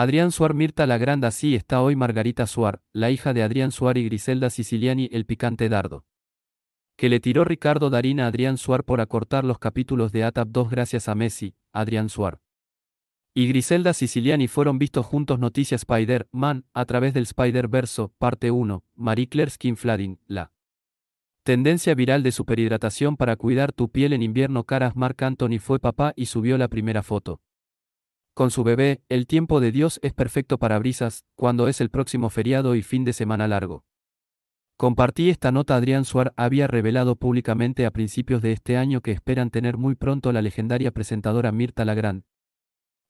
Adrián Suar Mirta la Grande así está hoy Margarita Suar, la hija de Adrián Suar y Griselda Siciliani el picante dardo. Que le tiró Ricardo Darín a Adrián Suar por acortar los capítulos de ATAP 2 gracias a Messi, Adrián Suar. Y Griselda Siciliani fueron vistos juntos Noticias Spider-Man, a través del Spider-Verso, parte 1, Marie Claire Skinflading, la. Tendencia viral de superhidratación para cuidar tu piel en invierno Caras Mark Anthony fue papá y subió la primera foto. Con su bebé, el tiempo de Dios es perfecto para brisas, cuando es el próximo feriado y fin de semana largo. Compartí esta nota Adrián Suar había revelado públicamente a principios de este año que esperan tener muy pronto la legendaria presentadora Mirta Lagrand.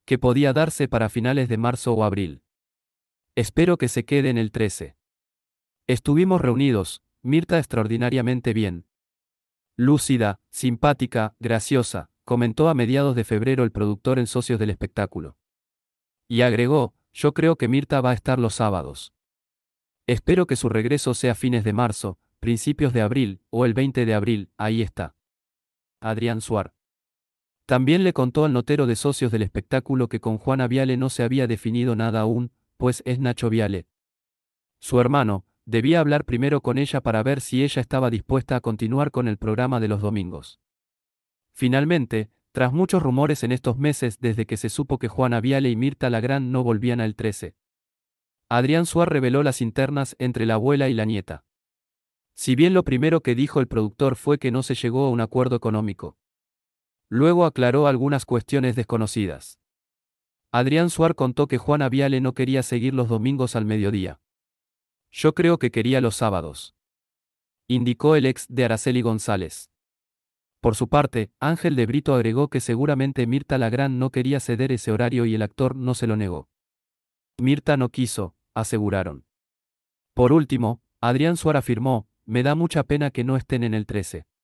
que podía darse para finales de marzo o abril. Espero que se quede en el 13. Estuvimos reunidos, Mirta extraordinariamente bien. Lúcida, simpática, graciosa, comentó a mediados de febrero el productor en Socios del Espectáculo. Y agregó, yo creo que Mirta va a estar los sábados. Espero que su regreso sea fines de marzo, principios de abril, o el 20 de abril, ahí está. Adrián Suar. También le contó al notero de socios del espectáculo que con Juana Viale no se había definido nada aún, pues es Nacho Viale. Su hermano, debía hablar primero con ella para ver si ella estaba dispuesta a continuar con el programa de los domingos. Finalmente, tras muchos rumores en estos meses desde que se supo que Juana Viale y Mirta Lagrán no volvían al 13. Adrián Suar reveló las internas entre la abuela y la nieta. Si bien lo primero que dijo el productor fue que no se llegó a un acuerdo económico. Luego aclaró algunas cuestiones desconocidas. Adrián Suar contó que Juana Viale no quería seguir los domingos al mediodía. Yo creo que quería los sábados. Indicó el ex de Araceli González. Por su parte, Ángel de Brito agregó que seguramente Mirta Lagrán no quería ceder ese horario y el actor no se lo negó. Mirta no quiso, aseguraron. Por último, Adrián Suar afirmó, me da mucha pena que no estén en el 13.